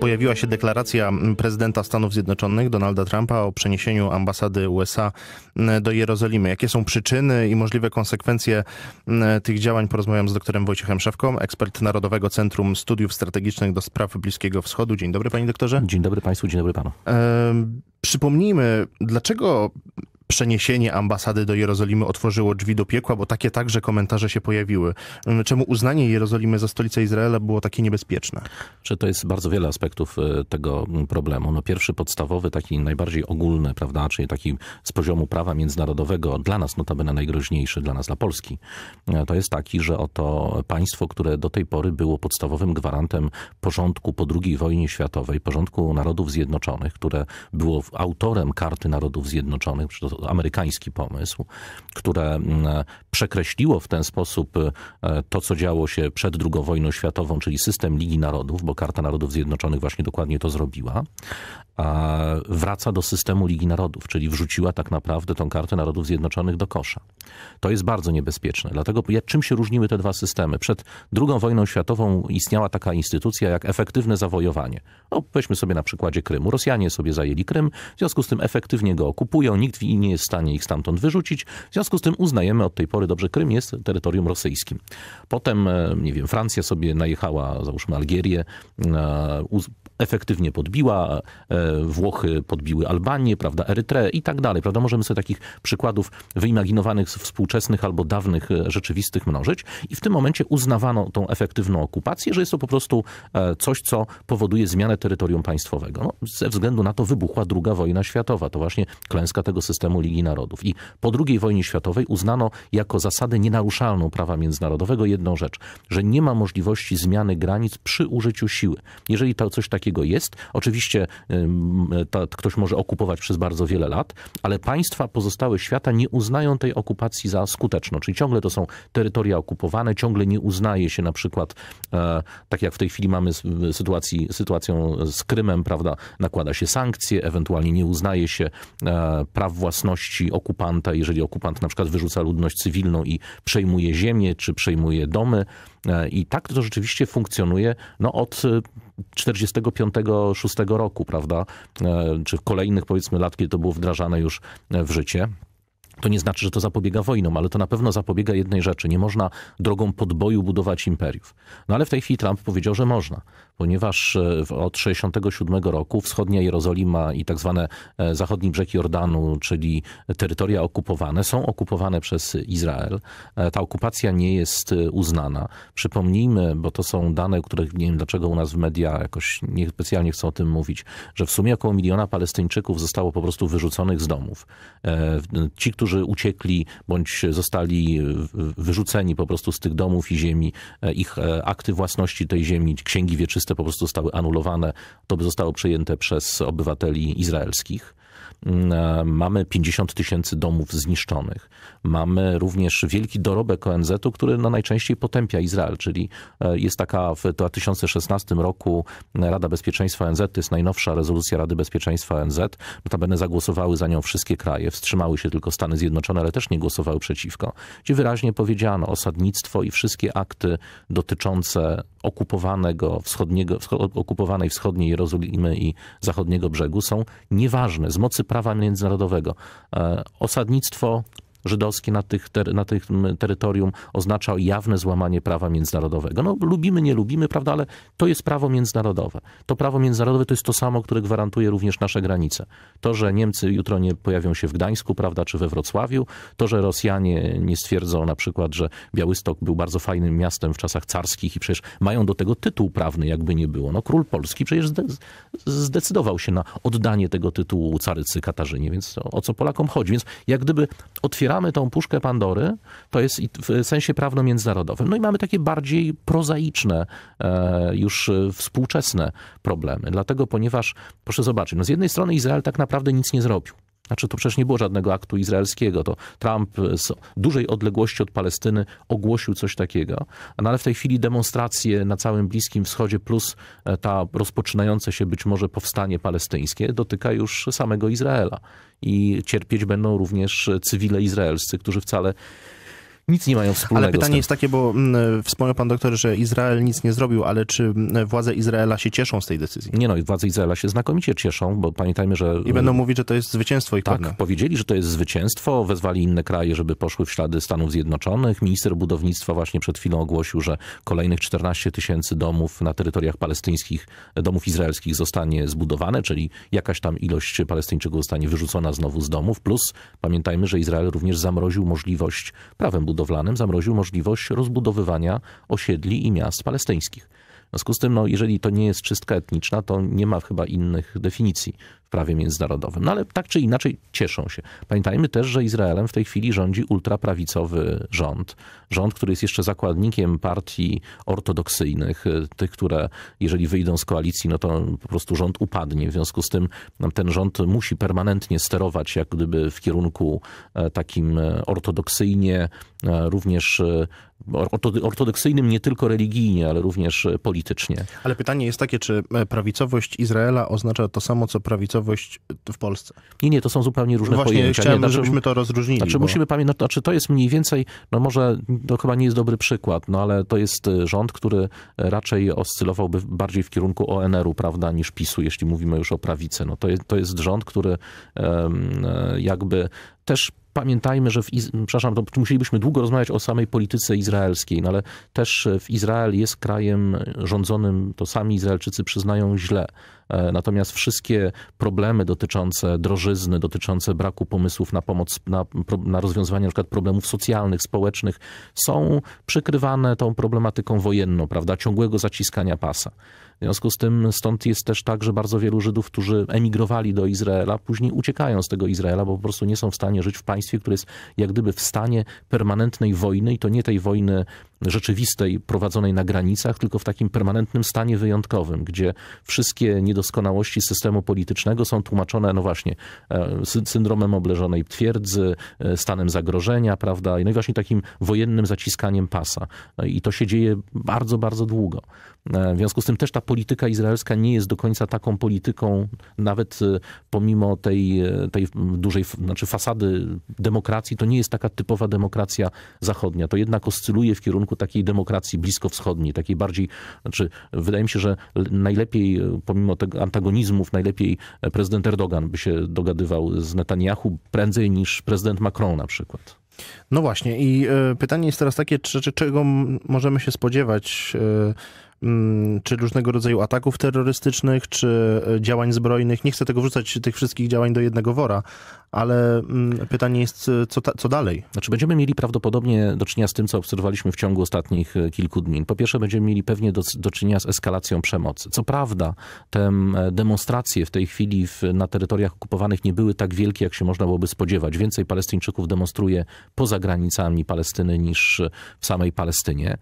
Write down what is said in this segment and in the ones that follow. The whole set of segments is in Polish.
Pojawiła się deklaracja prezydenta Stanów Zjednoczonych Donalda Trumpa o przeniesieniu ambasady USA do Jerozolimy. Jakie są przyczyny i możliwe konsekwencje tych działań? Porozmawiam z doktorem Wojciechem Szewką, ekspert Narodowego Centrum Studiów Strategicznych do Spraw Bliskiego Wschodu. Dzień dobry, panie doktorze. Dzień dobry państwu, dzień dobry panu. E, przypomnijmy, dlaczego przeniesienie ambasady do Jerozolimy otworzyło drzwi do piekła, bo takie także komentarze się pojawiły. Mm, czemu uznanie Jerozolimy za stolicę Izraela było takie niebezpieczne? Czy to jest bardzo wiele aspektów y, tego mm, problemu. No pierwszy podstawowy, taki najbardziej ogólny, prawda, czyli taki z poziomu prawa międzynarodowego, dla nas notabene najgroźniejszy, dla nas, dla Polski, y, to jest taki, że oto państwo, które do tej pory było podstawowym gwarantem porządku po II wojnie światowej, porządku Narodów Zjednoczonych, które było autorem Karty Narodów Zjednoczonych, amerykański pomysł, które mm, przekreśliło w ten sposób e, to, co działo się przed II wojną światową, czyli system Ligi Narodów, bo Karta Narodów Zjednoczonych właśnie dokładnie to zrobiła, wraca do systemu Ligi Narodów, czyli wrzuciła tak naprawdę tą Kartę Narodów Zjednoczonych do kosza. To jest bardzo niebezpieczne. Dlatego czym się różniły te dwa systemy? Przed II wojną światową istniała taka instytucja jak efektywne zawojowanie. No, weźmy sobie na przykładzie Krymu. Rosjanie sobie zajęli Krym, w związku z tym efektywnie go okupują, nikt nie nie jest w stanie ich stamtąd wyrzucić. W związku z tym uznajemy od tej pory, dobrze, Krym jest terytorium rosyjskim. Potem, e, nie wiem, Francja sobie najechała, załóżmy Algierię, e, efektywnie podbiła, e, Włochy podbiły Albanię, prawda, Erytreę i tak dalej, prawda. Możemy sobie takich przykładów wyimaginowanych, współczesnych albo dawnych, e, rzeczywistych mnożyć i w tym momencie uznawano tą efektywną okupację, że jest to po prostu e, coś, co powoduje zmianę terytorium państwowego. No, ze względu na to wybuchła II wojna światowa. To właśnie klęska tego systemu Ligi Narodów. I po II wojnie światowej uznano jako zasadę nienaruszalną prawa międzynarodowego jedną rzecz, że nie ma możliwości zmiany granic przy użyciu siły. Jeżeli to coś takiego takiego jest. Oczywiście to, ktoś może okupować przez bardzo wiele lat, ale państwa pozostałe świata nie uznają tej okupacji za skuteczną, czyli ciągle to są terytoria okupowane, ciągle nie uznaje się na przykład, e, tak jak w tej chwili mamy sytuacji, sytuacją z Krymem, prawda, nakłada się sankcje, ewentualnie nie uznaje się e, praw własności okupanta, jeżeli okupant na przykład wyrzuca ludność cywilną i przejmuje ziemię, czy przejmuje domy, E, I tak to rzeczywiście funkcjonuje no, od 45-6 e, roku, prawda? E, czy kolejnych powiedzmy lat, kiedy to było wdrażane już w życie. To nie znaczy, że to zapobiega wojnom, ale to na pewno zapobiega jednej rzeczy. Nie można drogą podboju budować imperiów. No ale w tej chwili Trump powiedział, że można, ponieważ e, od 1967 roku wschodnia Jerozolima i tak zwane e, zachodni brzeg Jordanu, czyli terytoria okupowane, są okupowane przez Izrael. E, ta okupacja nie jest uznana. Przypomnijmy, bo to są dane, których nie wiem dlaczego u nas w media jakoś niespecjalnie chcą o tym mówić, że w sumie około miliona Palestyńczyków zostało po prostu wyrzuconych z domów. Ci, którzy którzy uciekli bądź zostali e, wyrzuceni po prostu z tych domów i ziemi, e, ich e, akty własności tej ziemi, księgi wieczyste po prostu zostały anulowane, to by zostało przejęte przez obywateli izraelskich. Mm, e, mamy 50 tysięcy domów zniszczonych. Mamy również wielki dorobek ONZ-u, który no najczęściej potępia Izrael, czyli e, jest taka w 2016 roku Rada Bezpieczeństwa ONZ, to jest najnowsza rezolucja Rady Bezpieczeństwa ONZ. Notabene zagłosowały za nią wszystkie kraje, wstrzymały się tylko Stany Zjednoczone, ale też nie głosowały przeciwko, gdzie wyraźnie powiedziano osadnictwo i wszystkie akty dotyczące okupowanego wschodniego, okupowanej wschodniej Jerozolimy i zachodniego brzegu są nieważne. Z mocy prawa międzynarodowego. E, osadnictwo, żydowski na, tych ter, na tym terytorium oznaczał jawne złamanie prawa międzynarodowego. No lubimy, nie lubimy, prawda, ale to jest prawo międzynarodowe. To prawo międzynarodowe to jest to samo, które gwarantuje również nasze granice. To, że Niemcy jutro nie pojawią się w Gdańsku, prawda, czy we Wrocławiu, to, że Rosjanie nie stwierdzą na przykład, że Białystok był bardzo fajnym miastem w czasach carskich i przecież mają do tego tytuł prawny, jakby nie było. No król Polski przecież zdecydował się na oddanie tego tytułu carycy Katarzynie, więc o co Polakom chodzi. Więc jak gdyby otwierają otwieramy tą puszkę Pandory, to jest w sensie prawno-międzynarodowym. No i mamy takie bardziej prozaiczne, e, już e, współczesne problemy. Dlatego, ponieważ, proszę zobaczyć, no z jednej strony Izrael tak naprawdę nic nie zrobił. Znaczy to przecież nie było żadnego aktu izraelskiego. To Trump z dużej odległości od Palestyny ogłosił coś takiego. No ale w tej chwili demonstracje na całym Bliskim Wschodzie plus e, ta rozpoczynające się być może powstanie palestyńskie dotyka już samego Izraela. I cierpieć będą również cywile izraelscy, którzy wcale nic nie mają wspólnego. Ale pytanie jest takie, bo mm, wspomniał pan doktor, że Izrael nic nie zrobił, ale czy mm, władze Izraela się cieszą z tej decyzji? Nie no, władze Izraela się znakomicie cieszą, bo pamiętajmy, że... I będą mówić, że to jest zwycięstwo i Tak, pewne. powiedzieli, że to jest zwycięstwo, wezwali inne kraje, żeby poszły w ślady Stanów Zjednoczonych. Minister budownictwa właśnie przed chwilą ogłosił, że kolejnych 14 tysięcy domów na terytoriach palestyńskich, domów izraelskich zostanie zbudowane, czyli jakaś tam ilość palestyńczyków zostanie wyrzucona znowu z domów, plus pamiętajmy, że Izrael również zamroził możliwość prawem budowlanym budowlanym zamroził możliwość rozbudowywania osiedli i miast palestyńskich. W związku z tym, no, jeżeli to nie jest czystka etniczna, to nie ma chyba innych definicji w prawie międzynarodowym. No ale tak czy inaczej cieszą się. Pamiętajmy też, że Izraelem w tej chwili rządzi ultraprawicowy rząd. Rząd, który jest jeszcze zakładnikiem partii ortodoksyjnych, y, tych, które jeżeli wyjdą z koalicji, no to po prostu rząd upadnie. W związku z tym no, ten rząd musi permanentnie sterować jak gdyby w kierunku e, takim e, ortodoksyjnie, e, również ortodoksyjnym nie tylko religijnie, ale również e, politycznie. Ale pytanie jest takie, czy e, prawicowość Izraela oznacza to samo, co prawicowość e, w Polsce? Nie, nie, to są zupełnie różne Właśnie pojęcia. Chciałem, nie, znaczy, żebyśmy to rozróżnili. Znaczy, bo... musimy pamiętać, znaczy, to jest mniej więcej, no może to chyba nie jest dobry przykład, no ale to jest rząd, który raczej oscylowałby bardziej w kierunku ONR-u, prawda, niż PiSu, jeśli mówimy już o prawicy. No to jest, to jest rząd, który um, jakby też pamiętajmy, że w, Iz... przepraszam, to musielibyśmy długo rozmawiać o samej polityce izraelskiej, no ale też e, w Izrael jest krajem rządzonym, to sami Izraelczycy przyznają źle. E, natomiast wszystkie problemy dotyczące drożyzny, dotyczące braku pomysłów na pomoc, na, na rozwiązywanie na przykład problemów socjalnych, społecznych są przykrywane tą problematyką wojenną, prawda, ciągłego zaciskania pasa. W związku z tym stąd jest też tak, że bardzo wielu Żydów, którzy emigrowali do Izraela, później uciekają z tego Izraela, bo po prostu nie są w stanie żyć w państwie, które jest jak gdyby w stanie permanentnej wojny i to nie tej wojny rzeczywistej prowadzonej na granicach, tylko w takim permanentnym stanie wyjątkowym, gdzie wszystkie niedoskonałości systemu politycznego są tłumaczone, no właśnie, e, syndromem obleżonej twierdzy, e, stanem zagrożenia, prawda, no i właśnie takim wojennym zaciskaniem pasa. No I to się dzieje bardzo, bardzo długo. E, w związku z tym też ta polityka izraelska nie jest do końca taką polityką, nawet pomimo tej, tej dużej znaczy fasady demokracji, to nie jest taka typowa demokracja zachodnia. To jednak oscyluje w kierunku kierunku takiej demokracji bliskowschodniej, takiej bardziej, znaczy wydaje mi się, że najlepiej, e, pomimo tego antagonizmów, najlepiej e, prezydent Erdogan by się dogadywał z Netanyahu prędzej niż prezydent Macron na przykład. No właśnie i e, pytanie jest teraz takie, czy, czy czego możemy się spodziewać Mm, czy różnego rodzaju ataków terrorystycznych, czy e, działań zbrojnych. Nie chcę tego wrzucać, tych wszystkich działań do jednego wora, ale mm, pytanie jest, e, co, ta, co dalej? Znaczy, będziemy mieli prawdopodobnie do czynienia z tym, co obserwowaliśmy w ciągu ostatnich e, kilku dni. Po pierwsze, będziemy mieli pewnie do, do czynienia z eskalacją przemocy. Co prawda, te demonstracje w tej chwili w, na terytoriach okupowanych nie były tak wielkie, jak się można byłoby spodziewać. Więcej Palestyńczyków demonstruje poza granicami Palestyny niż w samej Palestynie,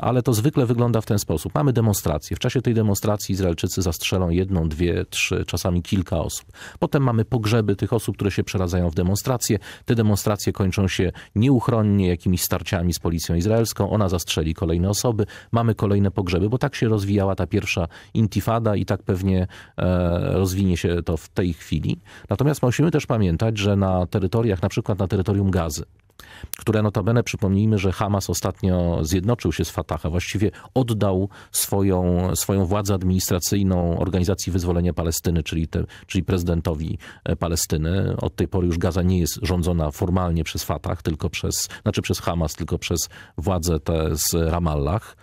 ale to zwykle wygląda w ten sposób sposób. Mamy demonstrację. W czasie tej demonstracji Izraelczycy zastrzelą jedną, dwie, trzy, czasami kilka osób. Potem mamy pogrzeby tych osób, które się przeradzają w demonstrację Te demonstracje kończą się nieuchronnie jakimiś starciami z policją izraelską. Ona zastrzeli kolejne osoby. Mamy kolejne pogrzeby, bo tak się rozwijała ta pierwsza intifada i tak pewnie e, rozwinie się to w tej chwili. Natomiast musimy też pamiętać, że na terytoriach, na przykład na terytorium Gazy, które notabene przypomnijmy, że Hamas ostatnio zjednoczył się z Fatah, a właściwie oddał swoją, swoją władzę administracyjną Organizacji Wyzwolenia Palestyny, czyli, te, czyli prezydentowi e, Palestyny. Od tej pory już Gaza nie jest rządzona formalnie przez Fatah, tylko przez, znaczy przez Hamas, tylko przez władzę te z Ramallah.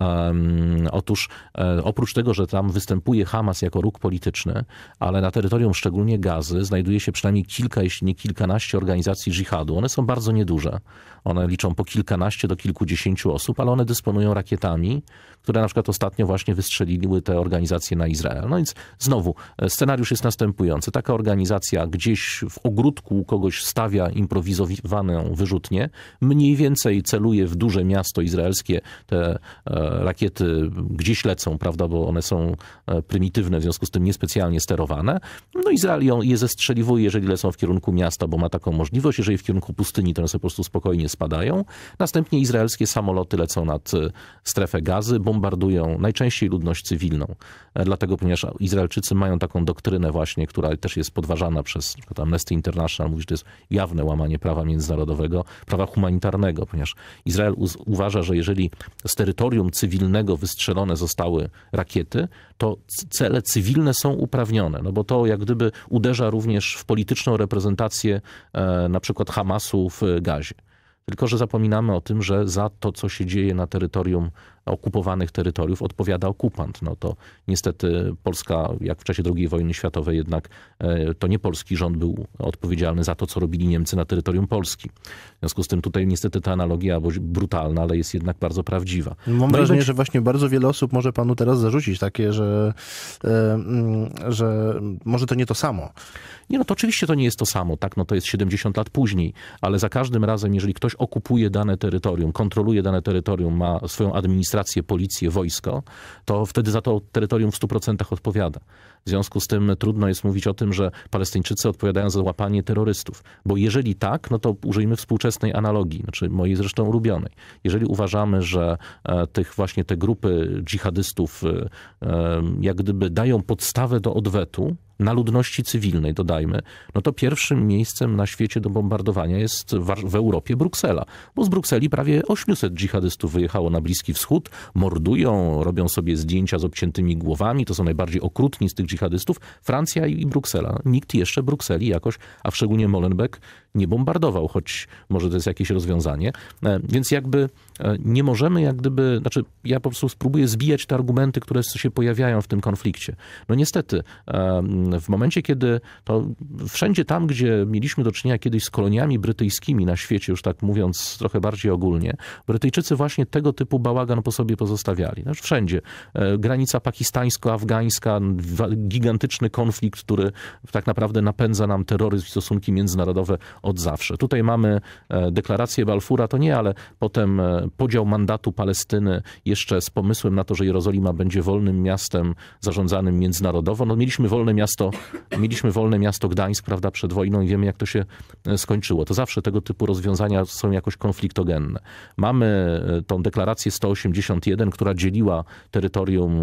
Um, otóż e, oprócz tego, że tam występuje Hamas jako róg polityczny, ale na terytorium szczególnie Gazy znajduje się przynajmniej kilka, jeśli nie kilkanaście organizacji dżihadu. One są bardzo nieduże. One liczą po kilkanaście do kilkudziesięciu osób, ale one dysponują rakietami, które na przykład ostatnio właśnie wystrzeliły te organizacje na Izrael. No więc znowu, e, scenariusz jest następujący. Taka organizacja gdzieś w ogródku kogoś stawia improwizowaną wyrzutnię, mniej więcej celuje w duże miasto izraelskie, te e, rakiety gdzieś lecą, prawda, bo one są e, prymitywne, w związku z tym niespecjalnie sterowane. No Izrael je zestrzeliwuje, jeżeli lecą w kierunku miasta, bo ma taką możliwość. Jeżeli w kierunku pustyni, to one sobie po prostu spokojnie spadają. Następnie izraelskie samoloty lecą nad strefę gazy, bo bombardują najczęściej ludność cywilną, e, dlatego ponieważ Izraelczycy mają taką doktrynę właśnie, która też jest podważana przez Amnesty International, mówi, że to jest jawne łamanie prawa międzynarodowego, prawa humanitarnego, ponieważ Izrael uważa, że jeżeli z terytorium cywilnego wystrzelone zostały rakiety, to cele cywilne są uprawnione, no bo to jak gdyby uderza również w polityczną reprezentację e, na przykład Hamasu w Gazie. Tylko, że zapominamy o tym, że za to, co się dzieje na terytorium okupowanych terytoriów odpowiada okupant. No to niestety Polska, jak w czasie II wojny światowej, jednak e, to nie polski rząd był odpowiedzialny za to, co robili Niemcy na terytorium Polski. W związku z tym tutaj niestety ta analogia brutalna, ale jest jednak bardzo prawdziwa. Mam no wrażenie, że właśnie bardzo wiele osób może panu teraz zarzucić takie, że, e, mm, że może to nie to samo. Nie, no to oczywiście to nie jest to samo, tak? No to jest 70 lat później, ale za każdym razem, jeżeli ktoś okupuje dane terytorium, kontroluje dane terytorium, ma swoją administrację, administrację, policję, wojsko, to wtedy za to terytorium w 100% odpowiada. W związku z tym trudno jest mówić o tym, że Palestyńczycy odpowiadają za łapanie terrorystów. Bo jeżeli tak, no to użyjmy współczesnej analogii, znaczy mojej zresztą ulubionej. Jeżeli uważamy, że e, tych właśnie te grupy dżihadystów e, e, jak gdyby dają podstawę do odwetu, na ludności cywilnej, dodajmy, no to pierwszym miejscem na świecie do bombardowania jest w Europie Bruksela, bo z Brukseli prawie 800 dżihadystów wyjechało na Bliski Wschód, mordują, robią sobie zdjęcia z obciętymi głowami, to są najbardziej okrutni z tych dżihadystów, Francja i Bruksela. Nikt jeszcze Brukseli jakoś, a szczególnie Molenbeek, nie bombardował, choć może to jest jakieś rozwiązanie. E, więc jakby e, nie możemy jak gdyby, znaczy ja po prostu spróbuję zbijać te argumenty, które się pojawiają w tym konflikcie. No niestety, e, w momencie kiedy to wszędzie tam, gdzie mieliśmy do czynienia kiedyś z koloniami brytyjskimi na świecie, już tak mówiąc trochę bardziej ogólnie, Brytyjczycy właśnie tego typu bałagan po sobie pozostawiali. Znaczy wszędzie. Granica pakistańsko-afgańska, gigantyczny konflikt, który tak naprawdę napędza nam terroryzm i stosunki międzynarodowe od zawsze. Tutaj mamy e, deklarację Balfura, to nie, ale potem e, podział mandatu Palestyny jeszcze z pomysłem na to, że Jerozolima będzie wolnym miastem zarządzanym międzynarodowo. No mieliśmy wolne miasto, mieliśmy wolne miasto Gdańsk, prawda, przed wojną i wiemy jak to się e, skończyło. To zawsze tego typu rozwiązania są jakoś konfliktogenne. Mamy tą deklarację 181, która dzieliła terytorium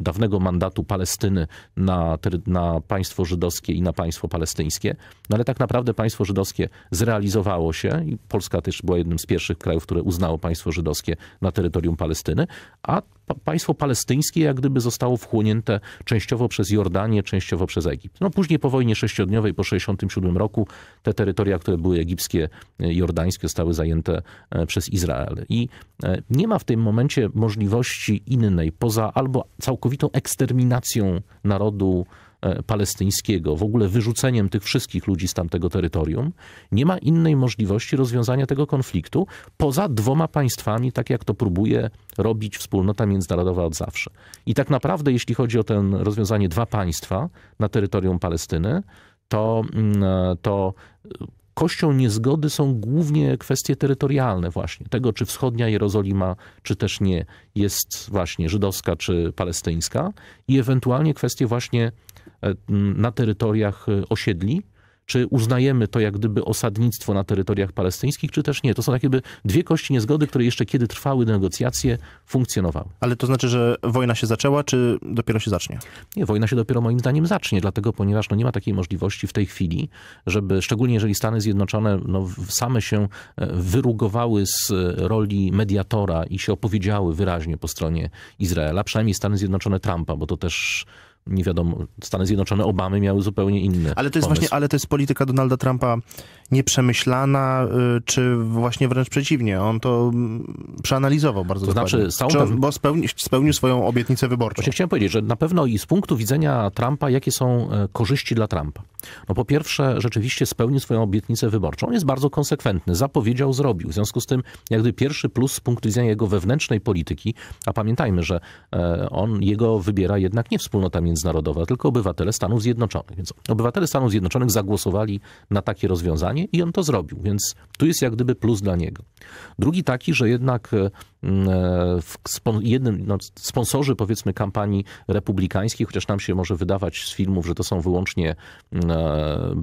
dawnego mandatu Palestyny na, na państwo żydowskie i na państwo palestyńskie, no ale tak naprawdę państwo żydowskie polskie zrealizowało się i Polska też była jednym z pierwszych krajów, które uznało państwo żydowskie na terytorium Palestyny, a państwo palestyńskie jak gdyby zostało wchłonięte częściowo przez Jordanię, częściowo przez Egipt. No później po wojnie sześciodniowej, po 67 roku te terytoria, które były egipskie, e, jordańskie zostały zajęte e, przez Izrael. I e, nie ma w tym momencie możliwości innej poza albo całkowitą eksterminacją narodu E, palestyńskiego, w ogóle wyrzuceniem tych wszystkich ludzi z tamtego terytorium, nie ma innej możliwości rozwiązania tego konfliktu poza dwoma państwami, tak jak to próbuje robić wspólnota międzynarodowa od zawsze. I tak naprawdę, jeśli chodzi o ten rozwiązanie dwa państwa na terytorium Palestyny, to, mm, e, to e, kością niezgody są głównie kwestie terytorialne właśnie. Tego, czy wschodnia Jerozolima, czy też nie, jest właśnie żydowska, czy palestyńska i ewentualnie kwestie właśnie E, na terytoriach e, osiedli, czy uznajemy to jak gdyby osadnictwo na terytoriach palestyńskich, czy też nie. To są jak dwie kości niezgody, które jeszcze kiedy trwały negocjacje, funkcjonowały. Ale to znaczy, że wojna się zaczęła, czy dopiero się zacznie? Nie, wojna się dopiero moim zdaniem zacznie, dlatego ponieważ no, nie ma takiej możliwości w tej chwili, żeby, szczególnie jeżeli Stany Zjednoczone no, same się e, wyrugowały z roli mediatora i się opowiedziały wyraźnie po stronie Izraela, przynajmniej Stany Zjednoczone Trumpa, bo to też nie wiadomo, Stany Zjednoczone Obamy miały zupełnie inne. Ale to jest pomysł. właśnie, ale to jest polityka Donalda Trumpa nieprzemyślana, y, czy właśnie wręcz przeciwnie. On to mm, przeanalizował bardzo to znaczy, dokładnie. Znaczy, całą... on, bo spełni, spełnił swoją obietnicę wyborczą. Właśnie chciałem powiedzieć, że na pewno i z punktu widzenia Trumpa, jakie są e, korzyści dla Trumpa. No po pierwsze, rzeczywiście spełnił swoją obietnicę wyborczą. On jest bardzo konsekwentny. Zapowiedział, zrobił. W związku z tym, jak gdyby pierwszy plus z punktu widzenia jego wewnętrznej polityki, a pamiętajmy, że e, on, jego wybiera jednak nie wspólnota międzynarodowa, tylko obywatele Stanów Zjednoczonych. Więc obywatele Stanów Zjednoczonych zagłosowali na takie rozwiązanie i on to zrobił. Więc tu jest jak gdyby plus dla niego. Drugi taki, że jednak e, Mm, e, no, sponsorzy powiedzmy kampanii republikańskiej, chociaż nam się może wydawać z filmów, że to są wyłącznie mm, e,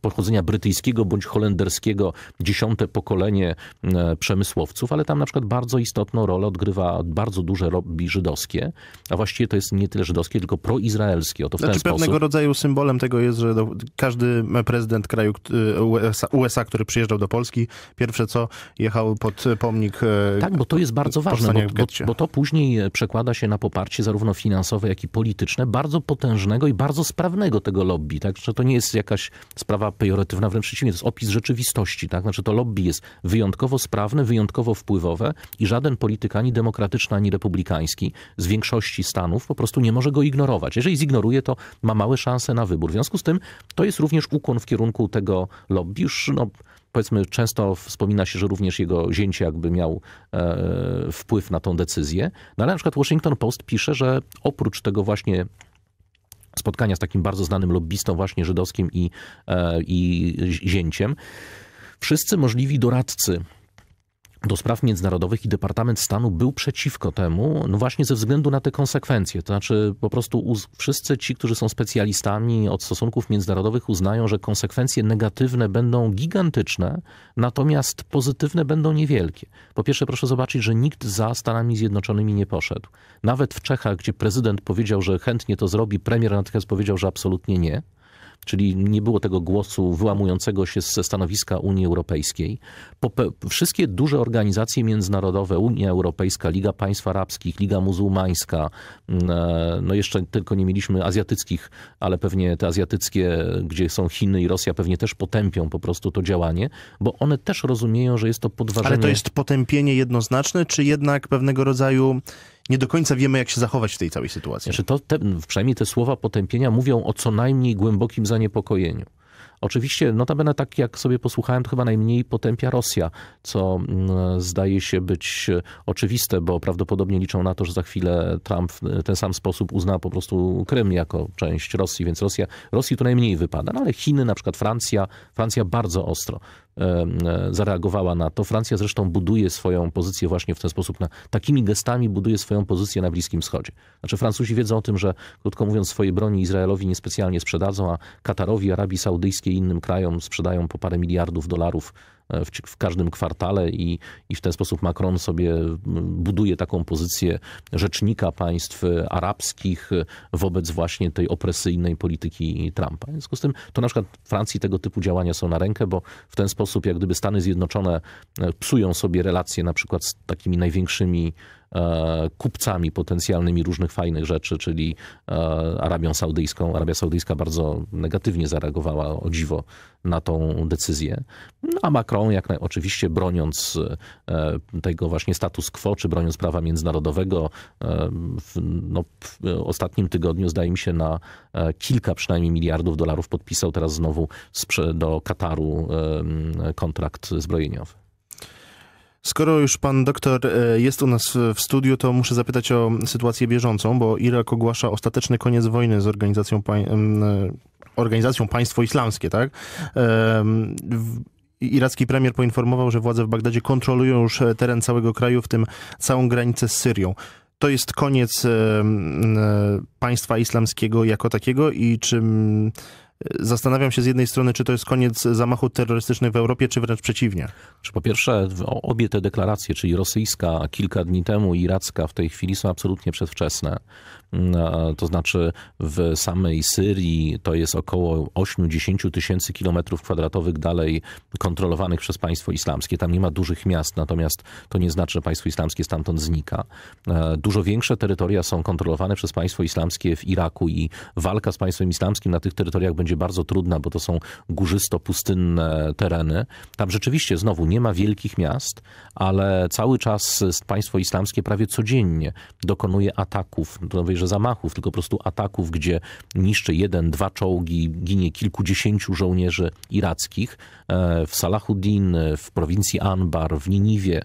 pochodzenia brytyjskiego bądź holenderskiego dziesiąte pokolenie e, przemysłowców, ale tam na przykład bardzo istotną rolę odgrywa bardzo duże lobby żydowskie, a właściwie to jest nie tyle żydowskie, tylko proizraelskie. Oto w znaczy ten pewnego sposób... rodzaju symbolem tego jest, że każdy prezydent kraju e, USA, USA, który przyjeżdżał do Polski, pierwsze co jechał pod pomnik e, Tak, bo to jest bardzo ważne, bo, bo, bo to później przekłada się na poparcie zarówno finansowe, jak i polityczne bardzo potężnego i bardzo sprawnego tego lobby, że to nie jest jakaś sprawa mowa pejoratywna, wręcz przeciwnie, to jest opis rzeczywistości. Tak? Znaczy to lobby jest wyjątkowo sprawne, wyjątkowo wpływowe i żaden polityk ani demokratyczny, ani republikański z większości Stanów po prostu nie może go ignorować. Jeżeli zignoruje, to ma małe szanse na wybór. W związku z tym to jest również ukłon w kierunku tego lobby. Już no, powiedzmy, często wspomina się, że również jego zięcie jakby miał e, wpływ na tą decyzję. No ale na przykład Washington Post pisze, że oprócz tego właśnie spotkania z takim bardzo znanym lobbystą właśnie żydowskim i, e, i zięciem. Wszyscy możliwi doradcy do Spraw Międzynarodowych i Departament Stanu był przeciwko temu, no właśnie ze względu na te konsekwencje. To znaczy, po prostu wszyscy ci, którzy są specjalistami od stosunków międzynarodowych, uznają, że konsekwencje negatywne będą gigantyczne, natomiast pozytywne będą niewielkie. Po pierwsze, proszę zobaczyć, że nikt za Stanami Zjednoczonymi nie poszedł. Nawet w Czechach, gdzie prezydent powiedział, że chętnie to zrobi, premier natychmiast powiedział, że absolutnie nie czyli nie było tego głosu wyłamującego się ze stanowiska Unii Europejskiej. wszystkie duże organizacje międzynarodowe, Unia Europejska, Liga Państw Arabskich, Liga Muzułmańska, mm, e, no jeszcze tylko nie mieliśmy azjatyckich, ale pewnie te azjatyckie, gdzie są Chiny i Rosja, pewnie też potępią po prostu to działanie, bo one też rozumieją, że jest to podważenie. Ale to jest potępienie jednoznaczne, czy jednak pewnego rodzaju nie do końca wiemy, jak się zachować w tej całej sytuacji. Znaczy to, te, przynajmniej te słowa potępienia mówią o co najmniej głębokim zaniepokojeniu. Oczywiście, notabene tak jak sobie posłuchałem, to chyba najmniej potępia Rosja, co mm, zdaje się być e, oczywiste, bo prawdopodobnie liczą na to, że za chwilę Trump e, w ten sam sposób uzna po prostu Krym jako część Rosji, więc Rosja, Rosji tu najmniej wypada. No ale Chiny, na przykład Francja, Francja bardzo ostro. E, e, zareagowała na to. Francja zresztą buduje swoją pozycję właśnie w ten sposób, na, takimi gestami buduje swoją pozycję na Bliskim Wschodzie. Znaczy Francuzi wiedzą o tym, że krótko mówiąc swoje broni Izraelowi niespecjalnie sprzedadzą, a Katarowi, Arabii Saudyjskiej i innym krajom sprzedają po parę miliardów dolarów E, w, w każdym kwartale i, i w ten sposób Macron sobie buduje taką pozycję rzecznika państw arabskich e, wobec właśnie tej opresyjnej polityki Trumpa. W związku z tym to na przykład Francji tego typu działania są na rękę, bo w ten sposób jak gdyby Stany Zjednoczone e, psują sobie relacje na przykład z takimi największymi E, kupcami potencjalnymi różnych fajnych rzeczy, czyli e, Arabią Saudyjską. Arabia Saudyjska bardzo negatywnie zareagowała o dziwo na tą decyzję. No, a Macron, jak naj, oczywiście broniąc e, tego właśnie status quo, czy broniąc prawa międzynarodowego, w, no, w ostatnim tygodniu, zdaje mi się, na kilka przynajmniej miliardów dolarów podpisał teraz znowu do Kataru kontrakt zbrojeniowy. Skoro już pan doktor e, jest u nas w studiu, to muszę zapytać o sytuację bieżącą, bo Irak ogłasza ostateczny koniec wojny z organizacją, e, organizacją Państwo Islamskie, tak? Iracki premier poinformował, że władze w Bagdadzie kontrolują już e, teren całego kraju, w tym całą granicę z Syrią. To jest koniec państwa islamskiego jako takiego i czym Zastanawiam się z jednej strony, czy to jest koniec zamachów terrorystycznych w Europie, czy wręcz przeciwnie. Czy po pierwsze, obie te deklaracje, czyli rosyjska kilka dni temu i iracka w tej chwili są absolutnie przedwczesne to znaczy w samej Syrii to jest około 8-10 tysięcy kilometrów kwadratowych dalej kontrolowanych przez państwo islamskie. Tam nie ma dużych miast, natomiast to nie znaczy, że państwo islamskie stamtąd znika. E, dużo większe terytoria są kontrolowane przez państwo islamskie w Iraku i walka z państwem islamskim na tych terytoriach będzie bardzo trudna, bo to są górzysto-pustynne tereny. Tam rzeczywiście znowu nie ma wielkich miast, ale cały czas państwo islamskie prawie codziennie dokonuje ataków. To że zamachów, tylko po prostu ataków, gdzie niszczy jeden, dwa czołgi, ginie kilkudziesięciu żołnierzy irackich e, w Salahuddin, w prowincji Anbar, w Niniwie.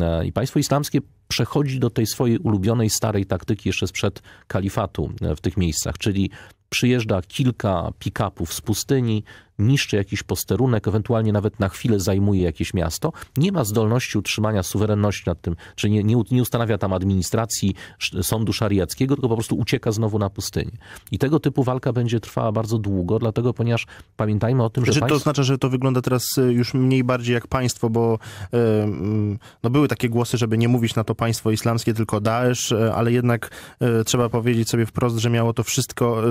E, I państwo islamskie przechodzi do tej swojej ulubionej starej taktyki jeszcze sprzed kalifatu e, w tych miejscach, czyli przyjeżdża kilka pick-upów z pustyni, niszczy jakiś posterunek, ewentualnie nawet na chwilę zajmuje jakieś miasto, nie ma zdolności utrzymania suwerenności nad tym, czy nie, nie, nie ustanawia tam administracji sądu szariackiego, tylko po prostu ucieka znowu na pustynię. I tego typu walka będzie trwała bardzo długo, dlatego ponieważ pamiętajmy o tym, że... Czy znaczy, to oznacza, że to wygląda teraz y, już mniej bardziej jak państwo, bo yy, no były takie głosy, żeby nie mówić na to państwo islamskie, tylko Daesh, y, ale jednak yy, trzeba powiedzieć sobie wprost, że miało to wszystko,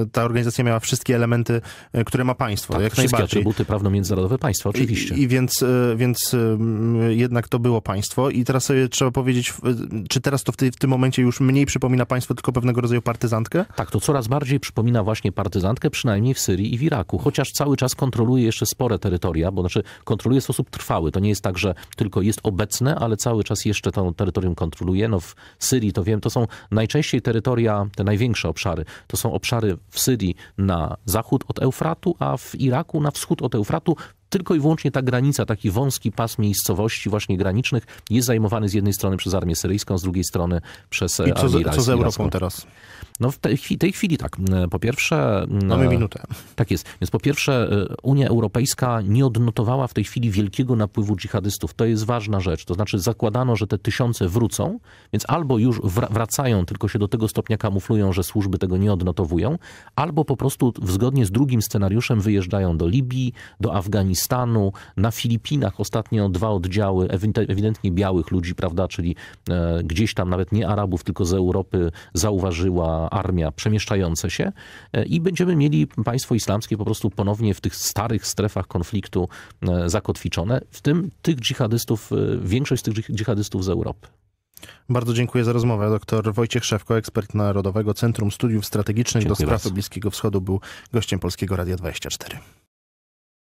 yy, ta organizacja miała wszystkie elementy, y, które ma państwo państwo. Tak, jak wszystkie najbardziej. atrybuty prawno-międzynarodowe państwa, oczywiście. I, i więc, e, więc e, jednak to było państwo i teraz sobie trzeba powiedzieć, e, czy teraz to w, ty, w tym momencie już mniej przypomina państwo, tylko pewnego rodzaju partyzantkę? Tak, to coraz bardziej przypomina właśnie partyzantkę, przynajmniej w Syrii i w Iraku, chociaż cały czas kontroluje jeszcze spore terytoria, bo znaczy kontroluje w sposób trwały. To nie jest tak, że tylko jest obecne, ale cały czas jeszcze to terytorium kontroluje. No w Syrii to wiem, to są najczęściej terytoria, te największe obszary, to są obszary w Syrii na zachód od Eufratu, a w Iraku na wschód od Eufratu tylko i wyłącznie ta granica, taki wąski pas miejscowości właśnie granicznych jest zajmowany z jednej strony przez armię syryjską, z drugiej strony przez I co, co z Europą teraz? No w tej, tej chwili tak. Mm, po pierwsze... Mm, Mamy minutę. Tak jest. Więc po pierwsze y, Unia Europejska nie odnotowała w tej chwili wielkiego napływu dżihadystów. To jest ważna rzecz. To znaczy zakładano, że te tysiące wrócą, więc albo już wracają, tylko się do tego stopnia kamuflują, że służby tego nie odnotowują, albo po prostu zgodnie z drugim scenariuszem wyjeżdżają do Libii, do Afganistanu, na Filipinach ostatnio dwa oddziały ewidentnie białych ludzi, prawda, czyli e, gdzieś tam nawet nie Arabów, tylko z Europy zauważyła armia przemieszczające się e, i będziemy mieli państwo islamskie po prostu ponownie w tych starych strefach konfliktu e, zakotwiczone, w tym tych dżihadystów, e, większość z tych dżihadystów z Europy. Bardzo dziękuję za rozmowę. Doktor Wojciech Szewko, ekspert Narodowego Centrum Studiów Strategicznych dziękuję do Spraw bardzo. Bliskiego Wschodu, był gościem Polskiego Radia 24.